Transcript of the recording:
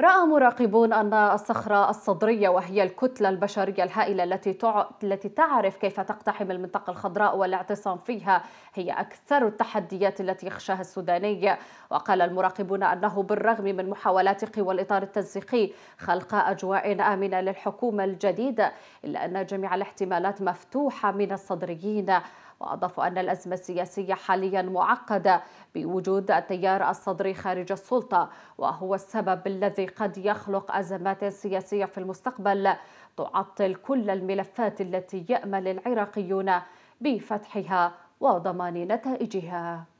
رأى مراقبون أن الصخرة الصدرية وهي الكتلة البشرية الهائلة التي التي تعرف كيف تقتحم المنطقة الخضراء والاعتصام فيها هي أكثر التحديات التي يخشاها السوداني، وقال المراقبون أنه بالرغم من محاولات قوى الإطار التنسيقي خلق أجواء آمنة للحكومة الجديدة، إلا أن جميع الاحتمالات مفتوحة من الصدريين. وأضافوا أن الأزمة السياسية حاليا معقدة بوجود التيار الصدري خارج السلطة وهو السبب الذي الذي قد يخلق أزمات سياسية في المستقبل تعطل كل الملفات التي يأمل العراقيون بفتحها وضمان نتائجها